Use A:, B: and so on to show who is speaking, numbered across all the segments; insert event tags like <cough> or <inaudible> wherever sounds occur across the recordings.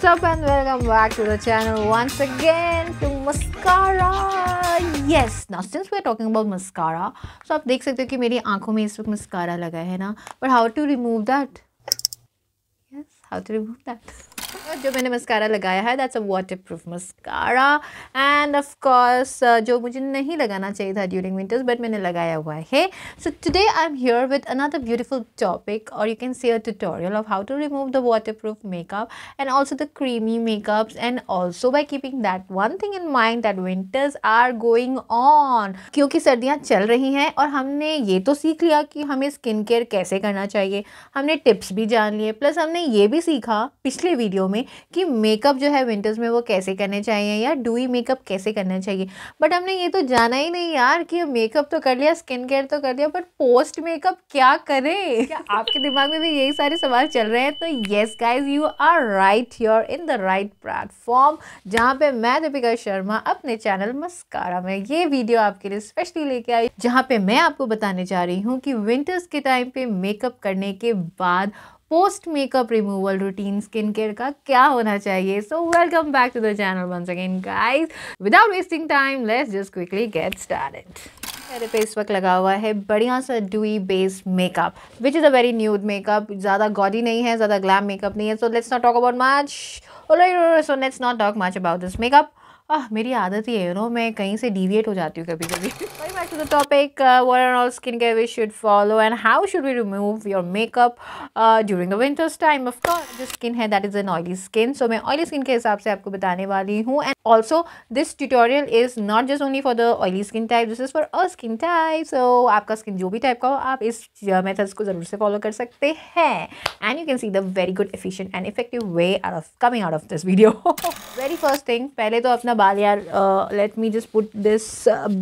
A: What's up and welcome back to the channel once again to mascara. Yes, now since we are talking about mascara, so आप देख सकते हो कि मेरी आंखों में इस वक्त mascara लगा है ना But how to remove that? Yes, how to remove that? जो मैंने मस्कारा लगाया है that's a water proof mascara and of course जो मुझे नहीं लगाना चाहिए था ड्यूरिंग विंटर्स बट मैंने लगाया हुआ है so today I am here with another beautiful topic और you can see a tutorial of how to remove the water proof makeup and also the creamy makeups and also by keeping that one thing in mind that winters are going on क्योंकि सर्दियाँ चल रही हैं और हमने ये तो सीख लिया कि हमें स्किन केयर कैसे करना चाहिए हमने टिप्स भी जान लिए प्लस हमने ये भी सीखा पिछले वीडियो में में कि मेकअप जो है विंटर्स में वो कैसे करने चाहिए या डूई मेकअप कैसे करना चाहिए बट हमने ये तो जाना ही नहीं यार कि मेकअप तो कर लिया स्किन केयर तो कर लिया बट पोस्ट मेकअप क्या करें क्या आपके दिमाग में भी यही सारे सवाल चल रहे हैं तो yes guys you are right your in the right platform जहाँ पे मैं दीपिका शर्मा अपने चैनल मस्कारा में ये वीडियो आपके लिए स्पेशली लेके आई जहाँ पे मैं आपको बताने जा रही हूँ कि विंटर्स के टाइम पे मेकअप करने के बाद post makeup removal routine skin care का क्या होना चाहिए so welcome back to the channel once again guys without wasting time let's just quickly get started मेरे पे इस वक्त लगा हुआ है बढ़िया सा dewy based makeup which is a very nude makeup ज़्यादा गॉडी नहीं है ज़्यादा ग्लैम मेकअप नहीं है so let's not talk about much so let's not talk much about this makeup ah मेरी आदत ही है यू नो मैं कहीं से डिविएट हो जाती हूँ कभी कभी वही to the topic where and all skin care we should follow and how should we remove your makeup during the winters time of course जो स्किन है that is an oily skin so मैं ऑयली स्किन के हिसाब से आपको बताने वाली हूँ and also this tutorial is not just only for the oily skin type this is for a skin type so आपका स्किन जो भी टाइप का हो आप इस मेथड्स uh, को ज़रूर से फॉलो कर सकते हैं and you can see the very good efficient and effective way are of coming out of this video very first thing पहले तो अपना बाल यार let me just put this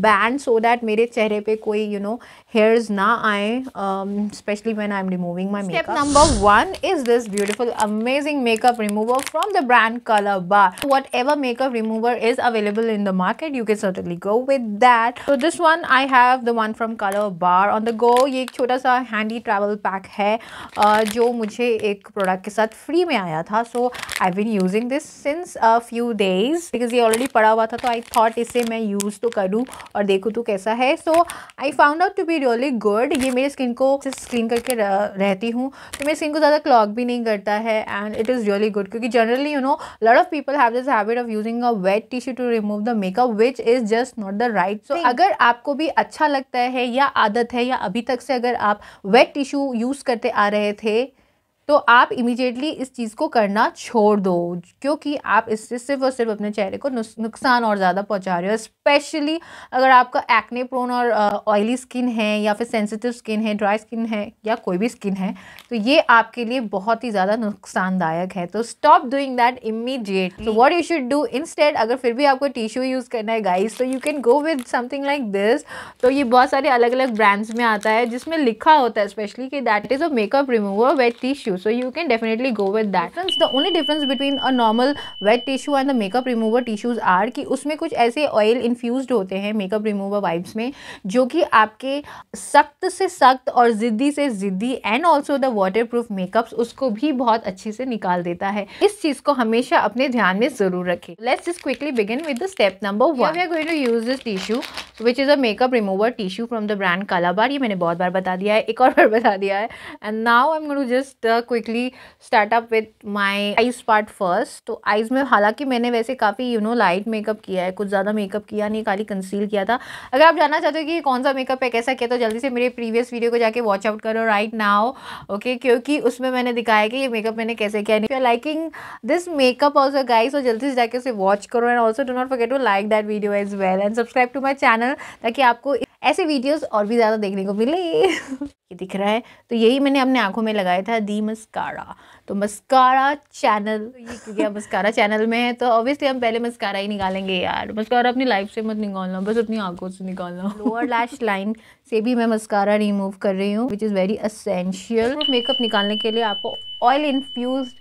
A: band so that मेरे चेहरे पे कोई यू नो हेयर्स ना आए especially when I am removing my makeup number one is this beautiful amazing makeup remover from the brand Colorbar whatever makeup remover is available in the market you can certainly go with that तो this one I have the one from Colorbar on the go ये एक छोटा सा handy travel pack है uh, जो मुझे एक product के साथ फ्री में आया था so I been using this since a few days because ये ऑलरेडी भी पड़ा हुआ था तो आई थॉट इसे मैं यूज़ तो करूँ और देखूँ तो कैसा है so I found out to be really good ये मेरी स्किन को स्क्रीन करके रहती हूँ तो मेरी स्किन को ज़्यादा क्लॉक भी नहीं करता है and it is really good क्योंकि generally you know lot of people have this habit of using a wet tissue to remove the makeup which is just not the right so अगर आपको भी अच्छा लगता है या आदत है या अभी तक से अगर आप वेट टिश्यू यूज़ करते आ रहे थे तो आप इमीडिएटली इस चीज़ को करना छोड़ दो क्योंकि आप इससे सिर्फ और सिर्फ अपने चेहरे को नुकसान और ज़्यादा पहुंचा रहे हो स्पेशली अगर आपका एक्ने प्रोन और ऑयली स्किन है या फिर सेंसिटिव स्किन है ड्राई स्किन है या कोई भी स्किन है तो ये आपके लिए बहुत ही ज़्यादा नुकसानदायक है तो stop doing that immediately what you should do in अगर फिर भी आपको टिश्यू यूज़ करना है गाइज तो you can go with something like this तो ये बहुत सारे अलग अलग ब्रांड्स में आता है जिसमें लिखा होता है स्पेशली कि that is a makeup remover wet tissue tissue so you can definitely go with that difference the only difference between a normal wet tissue and the makeup remover tissues are कि उसमें कुछ ऐसे oil infuse होते हैं makeup remover vibes में जो कि आपके सख्त से सख्त और ज़िद्दी से ज़िद्दी and also the water waterproof makeups उसको भी बहुत अच्छे से निकाल देता है इस चीज़ को हमेशा अपने ध्यान में ज़रूर रखें let's just quickly begin with the step number one we are going to use this tissue which is a makeup remover tissue from the brand Colorbar ये मैंने बहुत बार बता दिया है एक और बार बता दिया है and now I am going to just quickly start up with my eyes part first तो आईज में हालांकि मैंने वैसे काफ़ी यू नो लाइट मेकअप किया है कुछ ज़्यादा मेकअप किया नहीं खाली कंसील किया था अगर आप जानना चाहते हो कि कौन सा मेकअप है कैसा किया तो जल्दी से मेरे प्रीवियस वीडियो को जाके वॉच आउट करो राइट नाउ ओके क्योंकि उसमें मैंने दिखाया कि ये मेकअप मैंने कैसे किया नहीं liking this makeup a guys और जल्दी से जाके उसे वॉच करो and also do not forget to like that video as well and subscribe to my channel ताकि आपको ऐसे वीडियोस और भी ज़्यादा देखने को मिले ये दिख रहा है तो यही मैंने अपने आंखों में लगाया था दी मस्कारा तो मस्कारा चैनल तो ये क्योंकि आप मस्कारा चैनल में है तो ऑब्वियसली हम पहले मस्कारा ही निकालेंगे यार मस्कारा अपनी लाइफ से मत निकालना बस अपनी आंखों से निकालना लोअर लैश लाइन से भी मैं मस्कारा रिमूव कर रही हूँ which is very essential makeup निकालने के लिए आपको oil infused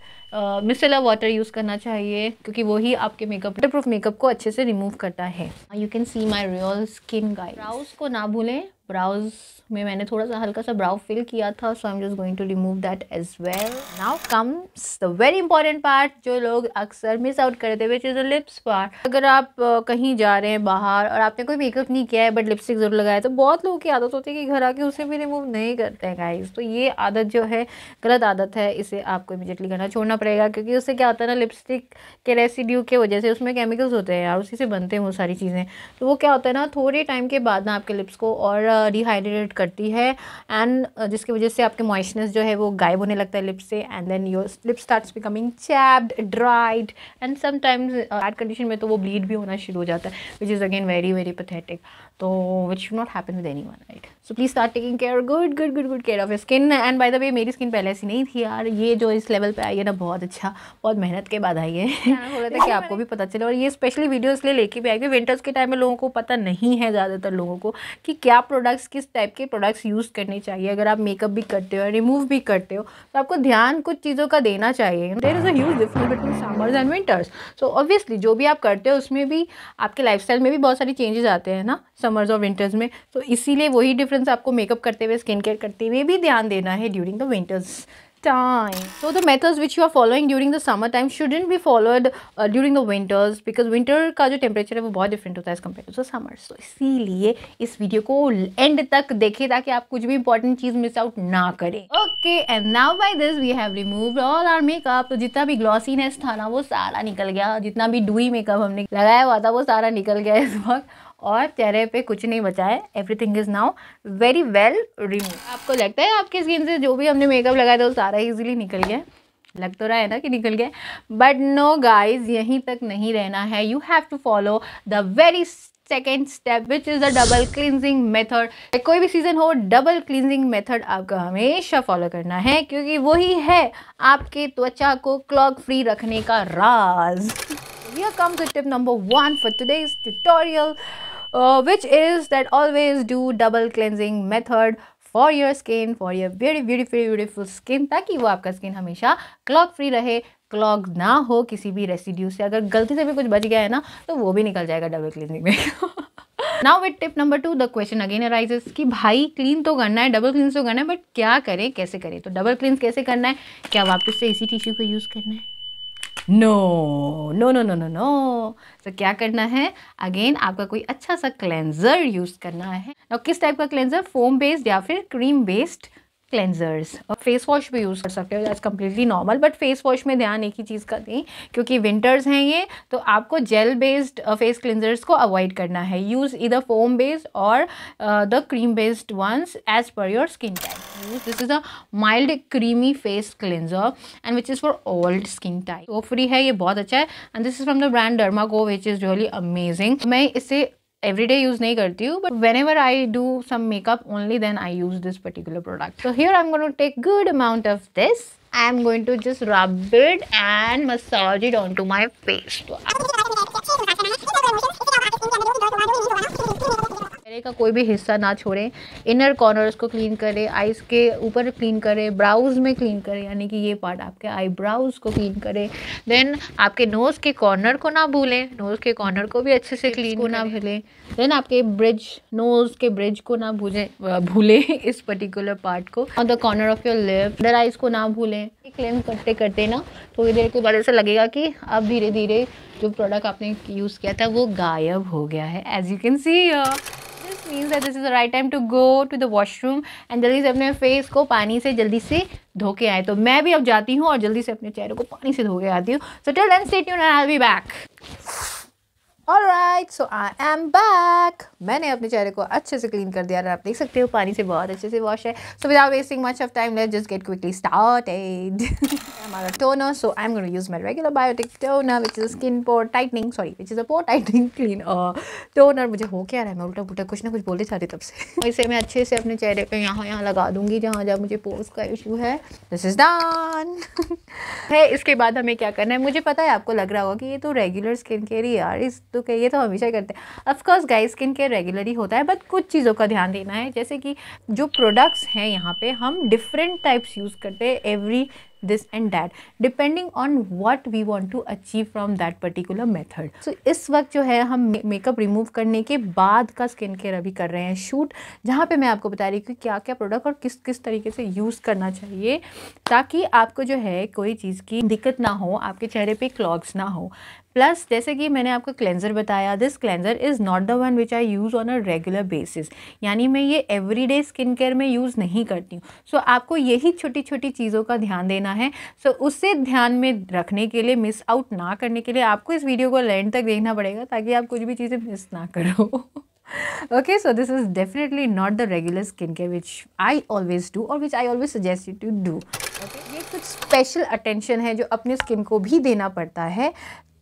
A: micellar water use करना चाहिए क्योंकि वही आपके मेकअप वाटर प्रूफ मेकअप को अच्छे से रिमूव करता है you can see my real skin guys brows को ना भूलें ब्राउज में मैंने थोड़ा सा हल्का सा ब्राउ फिल किया था so I am just going to remove that as well now comes the very important part जो लोग अक्सर मिस आउट करते which is the lips part अगर आप कहीं जा रहे हैं बाहर और आपने कोई मेकअप नहीं किया है बट लिपस्टिक जरूर लगाया तो बहुत लोगों की आदत होती है कि घर आके उसे भी रिमूव नहीं करते हैं गाइज तो ये आदत जो है गलत आदत है इसे आपको इमिजिएटली करना छोड़ना पड़ेगा क्योंकि उससे क्या होता है ना लिपस्टिक के रेसिड्यू के वजह से उसमें केमिकल्स होते हैं यार उसी से बनते हैं वो सारी चीज़ें तो वो क्या होता है ना थोड़े टाइम के बाद ना आपके लिप्स को और डिहाइड्रेट uh, करती है एंड uh, जिसकी वजह से आपके मॉइस्चनेस जो है वो गायब होने लगता है लिप्स से and then your lip starts becoming chapped dried and sometimes bad condition में तो वो ब्लीड भी होना शुरू हो जाता है which is again very very pathetic तो which should not happen with anyone right so please start taking care good good good good care of skin and by the way मेरी skin पहले ऐसी नहीं थी यार ये जो इस लेवल पे आई है ना बहुत अच्छा बहुत मेहनत के बाद आई है <laughs> हाँ, हो रहा था कि <laughs> आपको भी पता चले और ये स्पेशली वीडियो इसलिए लेके भी आई विंटर्स के टाइम में लोगों को पता नहीं है ज़्यादातर लोगों को कि क्या प्रोडक्ट प्रोडक्ट्स किस टाइप के प्रोडक्ट्स यूज़ करने चाहिए अगर आप मेकअप भी करते हो रिमूव भी करते हो तो आपको ध्यान कुछ चीज़ों का देना चाहिए there is a difference between summers and winters so obviously जो भी आप करते हो उसमें भी आपके लाइफ में भी बहुत सारे चेंजेस आते हैं ना समर्स और विंटर्स में तो इसीलिए वही डिफरेंस आपको मेकअप करते हुए स्किन केयर करते हुए भी ध्यान देना है during the winters time so the methods which you are following during the summer time shouldn't be followed uh, during the winters because winter का जो टेम्परेचर है वो बहुत डिफरेंट होता है as compare to the summer so इसीलिए इस video को एंड तक देखें ताकि आप कुछ भी इंपॉर्टेंट चीज़ मिस आउट ना करें okay and now by this we have removed all our makeup तो जितना भी ग्लॉसीनेस था ना वो सारा निकल गया जितना भी डुई मेकअप हमने लगाया हुआ था वो सारा निकल गया इस वक्त और चेहरे पे कुछ नहीं बचा है everything is now very well remove आपको लगता है आपकी स्किन से जो भी हमने मेकअप लगाया था वो सारा इजीली निकल गया लग तो रहा है ना कि निकल गया बट नो गाइज यहीं तक नहीं रहना है you have to follow the very second step which is the double cleansing method कोई भी सीज़न हो डबल क्लिनजिंग मेथड आपका हमेशा फॉलो करना है क्योंकि वही है आपके त्वचा को क्लॉक फ्री रखने का राज here comes the tip number one for today's tutorial uh, which is that always do double cleansing method for your skin for your very beautiful beautiful skin ताकि वो आपका स्किन हमेशा क्लॉक फ्री रहे clog ना हो किसी भी residue से अगर गलती से भी कुछ बच गया है ना तो वो भी निकल जाएगा डबल क्लीनिंग में now with tip number two the question again arises कि भाई क्लीन तो करना है डबल क्लीन तो करना है बट क्या करें कैसे करें तो डबल क्लीन कैसे करना है क्या वापस से इसी टिश्यू को यूज़ करना है no no no no no no तो क्या करना है अगेन आपका कोई अच्छा सा क्लेंजर यूज़ करना है और किस टाइप का क्लेंजर फोम बेस्ड या फिर क्रीम बेस्ड क्लेंजर्स और फेस वॉश भी यूज़ कर सकते हो that's completely normal but face wash में ध्यान एक ही चीज़ का दें क्योंकि विंटर्स हैं ये तो आपको जेल बेस्ड फेस क्लेंजर्स को अवॉइड करना है यूज़ इधर फोम बेस्ड और the cream based ones as per your skin type this is a mild creamy face cleanser and which is for all skin type वो free है ये बहुत अच्छा है and this is from the brand Derma Co which is really amazing मैं इसे everyday use nahi karti hu, but whenever I do some makeup only then I use this particular product. So here I'm going to take good amount of this. I'm going to just rub it and massage it onto my face. <laughs> चेहरे का कोई भी हिस्सा ना छोड़ें inner corners को clean करें eyes के ऊपर क्लीन करें ब्राउज़ में क्लीन करें यानी कि ये पार्ट आपके आईब्राउज़ को क्लीन करें देन आपके नोज़ के कॉर्नर को ना भूलें नोज़ के कॉर्नर को भी अच्छे से क्लीन को ना भूलें देन आपके ब्रिज नोज़ के ब्रिज को ना भूलें भूलें इस पर्टिकुलर पार्ट को on the corner of your lip दर आइज़ को ना भूलें क्लेम करते करते ना थोड़ी देर के बाद ऐसा लगेगा कि अब धीरे धीरे जो प्रोडक्ट आपने यूज़ किया था वो गायब हो गया है as you can see means that this is the right time to go to the washroom and जल्दी से अपने फेस को पानी से जल्दी से धो के आए तो मैं भी अब जाती हूँ और जल्दी से अपने चेहरे को पानी से धो के आती हूँ सो टेल देन स्टेट यू and I be back alright so I am back मैंने अपने चेहरे को अच्छे से क्लीन कर दिया और आप देख सकते हो पानी से बहुत अच्छे से वॉश है so without wasting much of time let just get quickly started हमारा toner so I am gonna use my regular Biotique toner which is skin pore tightening sorry which is a pore tightening clean toner मुझे हो क्या रहा है मैं उल्टा पुल्टा कुछ ना कुछ बोलते चाहती तब से <laughs> इसे मैं अच्छे से अपने चेहरे पर यहाँ यहाँ लगा दूंगी जहाँ जहाँ मुझे पोर्स का इशू है दिस इज डन है इसके बाद हमें क्या करना है मुझे पता है आपको लग रहा होगा कि ये तो रेगुलर स्किन केयर ही यार इस तो कहिए तो हमेशा करते हैं of course guys skin care regularly होता है बट कुछ चीज़ों का ध्यान देना है जैसे कि जो प्रोडक्ट्स हैं यहाँ पे हम डिफरेंट टाइप्स यूज़ करते हैं every this and that depending on what we want to achieve from that particular method so इस वक्त जो है हम मेकअप रिमूव करने के बाद का स्किन केयर अभी कर रहे हैं शूट जहाँ पर मैं आपको बता रही हूँ कि क्या क्या प्रोडक्ट और किस किस तरीके से यूज़ करना चाहिए ताकि आपको जो है कोई चीज़ की दिक्कत ना हो आपके चेहरे पर क्लॉग्स ना हो प्लस जैसे कि मैंने आपको क्लेंजर बताया this cleanser is not the one which I use on a regular basis यानी मैं ये एवरीडे स्किन केयर में यूज़ नहीं करती हूँ सो so, आपको यही छोटी छोटी चीज़ों का ध्यान देना है सो so, उससे ध्यान में रखने के लिए मिस आउट ना करने के लिए आपको इस वीडियो को लैंड तक देखना पड़ेगा ताकि आप कुछ भी चीज़ें मिस ना करो so this is definitely not the regular skin care which I always do और which I always suggest you to do okay ये कुछ स्पेशल अटेंशन है जो अपने स्किन को भी देना पड़ता है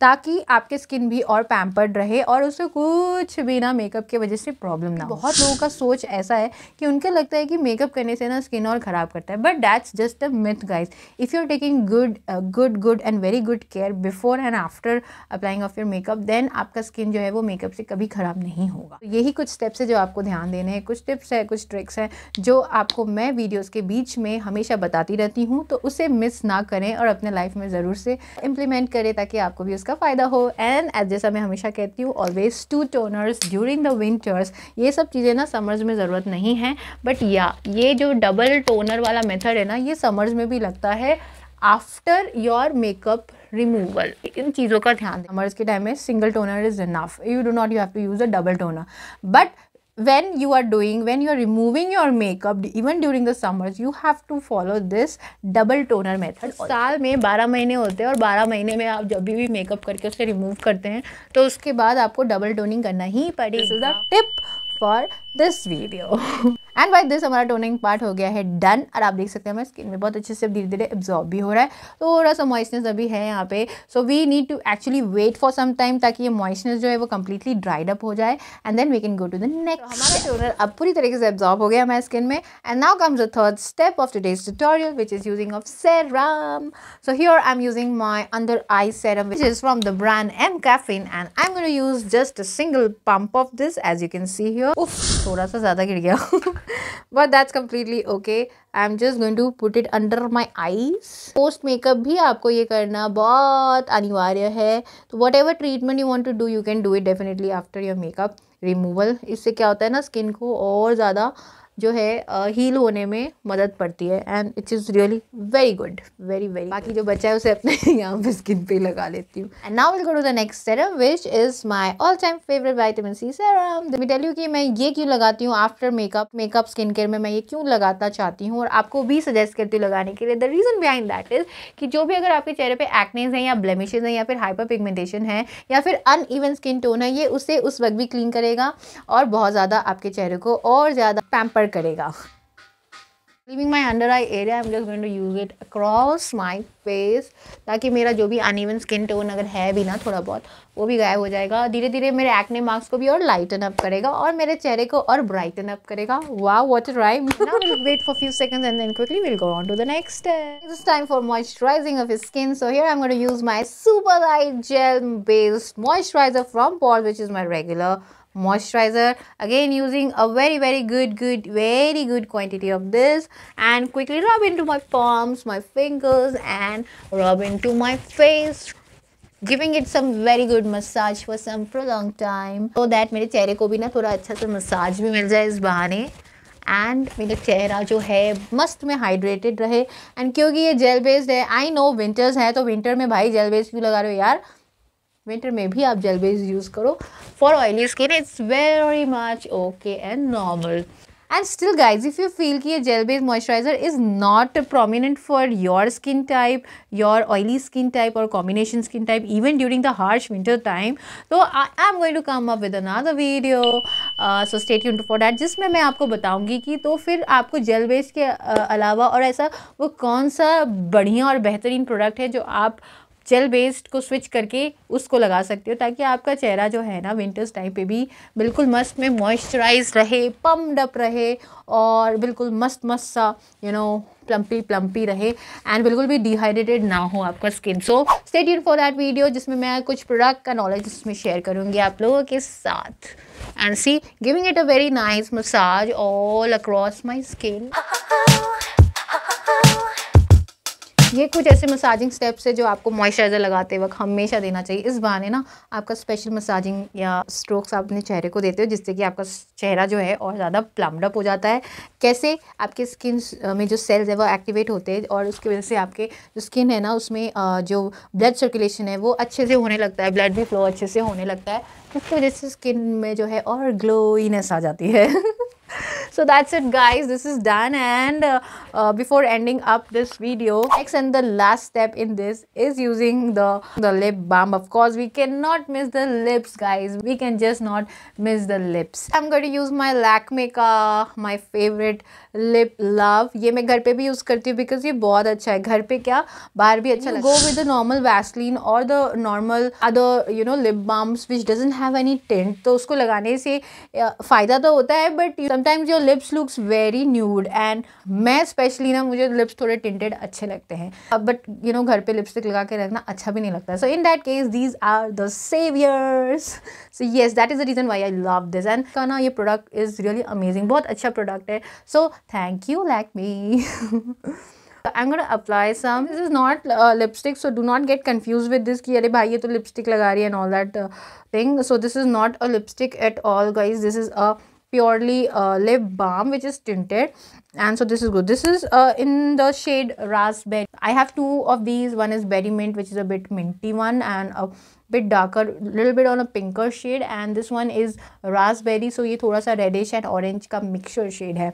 A: ताकि आपके स्किन भी और पैम्पर्ड रहे और उसे कुछ भी ना मेकअप की वजह से प्रॉब्लम ना हो बहुत लोगों का सोच ऐसा है कि उनके लगता है कि मेकअप करने से ना स्किन और ख़राब करता है but that's just a myth guys if you are taking good good good and very good care before and after applying of your makeup then आपका स्किन जो है वो मेकअप से कभी ख़राब नहीं होगा तो यही कुछ स्टेप्स है जो आपको ध्यान देने हैं कुछ टिप्स है कुछ ट्रिक्स हैं जो आपको मैं वीडियोज़ के बीच में हमेशा बताती रहती हूँ तो उसे मिस ना करें और अपने लाइफ में ज़रूर से इम्प्लीमेंट करें ताकि आपको भी उस जिसका फ़ायदा हो एंड एज जैसा मैं हमेशा कहती हूँ always two toners during the winters ये सब चीज़ें ना समर्स में ज़रूरत नहीं है बट या ये जो डबल टोनर वाला मेथड है ना ये समर्स में भी लगता है आफ्टर योर मेकअप रिमूवल इन चीज़ों का ध्यान समर्स के टाइम में single toner is enough you do not you have to use a double toner but when you are doing when you are removing your makeup even during the summers you have to follow this double toner method saal mein 12 mahine hote hain aur 12 mahine mein aap महीने bhi makeup karke usse remove karte hain to uske baad aapko double toning karna hi padega this is a tip for this video and by this हमारा toning part हो गया है done और आप देख सकते हैं हमारे स्किन में बहुत अच्छे से धीरे धीरे एब्जॉर्ब भी हो रहा है तो थोड़ा सा मॉइसनेस अभी है यहाँ पे so we need to actually wait for some time ताकि ये मॉइसनेस जो है वो कम्प्लीटली ड्राइड अप हो जाए and then we can go to the next हमारा टोनर अब पूरी तरीके से एब्जॉर्ब हो गया हमारे स्किन में and now comes the third step of today's tutorial which is using of serum so here I am using my under eye serum which is from the brand mCaffeine and I am use use just single pump of this as you can see here oof थोड़ा सा ज़्यादा गिर गया but that's completely okay I am just going to put it under my eyes post makeup भी आपको ये करना बहुत अनिवार्य है तो whatever treatment you want to do you can do it definitely after your makeup removal इससे क्या होता है ना स्किन को और ज़्यादा जो है हील होने में मदद पड़ती है and it's is really very good very very बाकी जो बचा है उसे अपने <laughs> यहाँ पे स्किन पे लगा लेती हूँ and now will go to the next serum which is my all time favourite vitamin C serum मैं टेल यू कि मैं ये क्यों लगाती हूँ after makeup makeup skin care में मैं ये क्यों लगाता चाहती हूँ और आपको भी सजेस्ट करती हूँ लगाने के लिए the reason behind that is कि जो भी अगर आपके चेहरे पर एक्नेज हैं या ब्लेमिशेज हैं या फिर हाइपर पिगमेंटेशन है या फिर अन स्किन टोन है ये उसे उस वक्त भी क्लीन करेगा और बहुत ज़्यादा आपके चेहरे को और ज़्यादा पैम्पर कवर करेगा leaving my under eye area I am just going to use it across my face ताकि मेरा जो भी अन uneven स्किन टोन अगर है भी ना थोड़ा बहुत वो भी गायब हो जाएगा धीरे धीरे मेरे एक्ने मार्क्स को भी और लाइटन अप करेगा और मेरे चेहरे को और ब्राइटन अप करेगा वा what a rhyme wait for few second and then quickly will go on to the next it's time for moisturizing of skin so here I am going to use my super light gel based moisturizer from Paul which is my regular moisturizer again using a very very good good very good quantity of this and quickly rub into my palms my fingers and rub into my face giving it some very good massage for सम prolong time so that mere chehre ko bhi na thoda acha सा massage bhi mil jaye is bahane and मेरा चेहरा जो है मस्त में hydrated रहे and क्योंकि ये जेल बेस्ड है आई नो विंटर्स है तो विंटर में भाई जेल बेस्ड क्यों लगा रहे हो यार विंटर में भी आप जेल बेस यूज़ करो for oily skin it's very much okay and normal and still guys if you feel कि ये gel based moisturizer is not prominent for your skin type your oily skin type और combination skin type even during the harsh winter time तो I am going to come up with another video so stay यून for that जिसमें मैं आपको बताऊँगी कि तो फिर आपको जेल बेस्ड के uh, अलावा और ऐसा वो कौन सा बढ़िया और बेहतरीन प्रोडक्ट है जो आप जेल बेस्ड को स्विच करके उसको लगा सकते हो ताकि आपका चेहरा जो है ना विंटर्स टाइम पे भी बिल्कुल मस्त में मॉइस्चराइज रहे पम्ड अप रहे और बिल्कुल मस्त मस्त सा यू नो प्लम्पी प्लम्पी रहे एंड बिल्कुल भी डिहाइड्रेटेड ना हो आपका skin so stay tuned for that video जिसमें मैं कुछ प्रोडक्ट का नॉलेज उसमें शेयर करूँगी आप लोगों के साथ and see giving it a very nice massage all across my skin ये कुछ ऐसे मसाजिंग स्टेप्स है जो आपको मॉइस्चराइज़र लगाते वक्त हमेशा देना चाहिए इस बहाने ना आपका स्पेशल मसाजिंग या स्ट्रोक्स आप अपने चेहरे को देते हो जिससे कि आपका चेहरा जो है और ज़्यादा प्लम्डअप हो जाता है कैसे आपके स्किन में जो सेल्स है वो एक्टिवेट होते हैं और उसकी वजह से आपके जो स्किन है ना उसमें जो ब्लड सर्कुलेशन है वो अच्छे से होने लगता है ब्लड भी फ्लो अच्छे से होने लगता है जिसकी वजह से स्किन में जो है और ग्लोइनेस आ जाती है so that's it guys this is done and before ending up this video next and the last step in this is using the the lip balm of course we can not miss the lips guys we can just not miss the lips I am got use my Lakme का my favourite lip love ये मैं घर पर भी use करती हूँ because ये बहुत अच्छा है घर पर क्या बाहर भी अच्छा go with the normal Vaseline और the normal other you know lip balms which doesn't have any tint तो उसको लगाने से फ़ायदा तो होता है but sometimes your lips looks very nude and मैं स्पेशली ना मुझे लिप्स थोड़े टिंटेड अच्छे लगते हैं बट यू नो घर पे लिपस्टिक लगा के रखना अच्छा भी नहीं लगता so in that case these are the saviours so yes that is the reason why I love this and का ना ये प्रोडक्ट इज़ रियली अमेजिंग बहुत अच्छा प्रोडक्ट है so thank you Lakme I'm gonna apply some. This is not uh, lipstick, so do not get confused with this. Ki, bhai, ye to lipstick laga rahi and all that uh, thing. So this is not a lipstick at all, guys. This is a purely uh, lip balm which is tinted and so this is good this is uh, in the shade raspberry i have two of these one is berry mint which is a bit minty one and a bit darker little bit on a pinker shade and this one is raspberry so ये थोड़ा सा reddish and orange का mixture shade है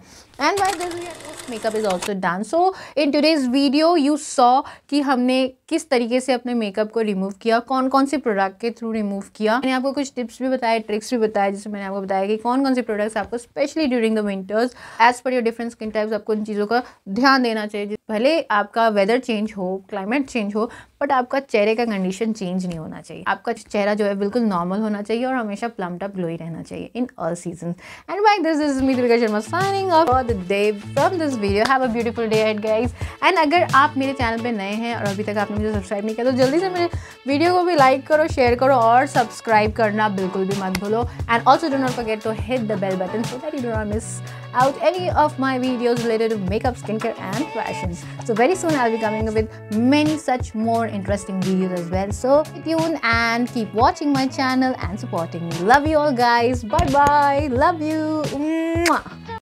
A: and by this makeup is also done so in today's video you saw कि हमने किस तरीके से अपने मेकअप को रिमूव किया कौन कौन से प्रोडक्ट के थ्रू रिमूव किया मैंने आपको कुछ टिप्स भी बताए ट्रिक्स भी बताए जैसे मैंने आपको बताया कि कौन कौन से प्रोडक्ट्स आपको specially during the winters as per your different skin types आपको इन चीज़ों का ध्यान देना चाहिए भले आपका वेदर चेंज हो क्लाइमेट चेंज हो बट आपका चेहरे का कंडीशन चेंज नहीं होना चाहिए आपका चेहरा जो है बिल्कुल नॉर्मल होना चाहिए और हमेशा प्लम्ड अप ग्लोई रहना चाहिए in all season and by this is me Durga Sharma signing off the day from this video have a beautiful day at guys and अगर आप मेरे चैनल पर नए हैं और अभी तक आपने मुझे सब्सक्राइब नहीं किया तो जल्दी से मेरे वीडियो को भी लाइक करो शेयर करो और सब्सक्राइब करना बिल्कुल भी मत भूलो and also do not forget to hit the bell button so that you do not miss out any of my videos related to makeup, skincare and fashion. So very soon I'll be coming up with many such more interesting videos as well. So stay tuned and keep watching my channel and supporting me. Love you all guys. Bye bye. Love you. Mwah.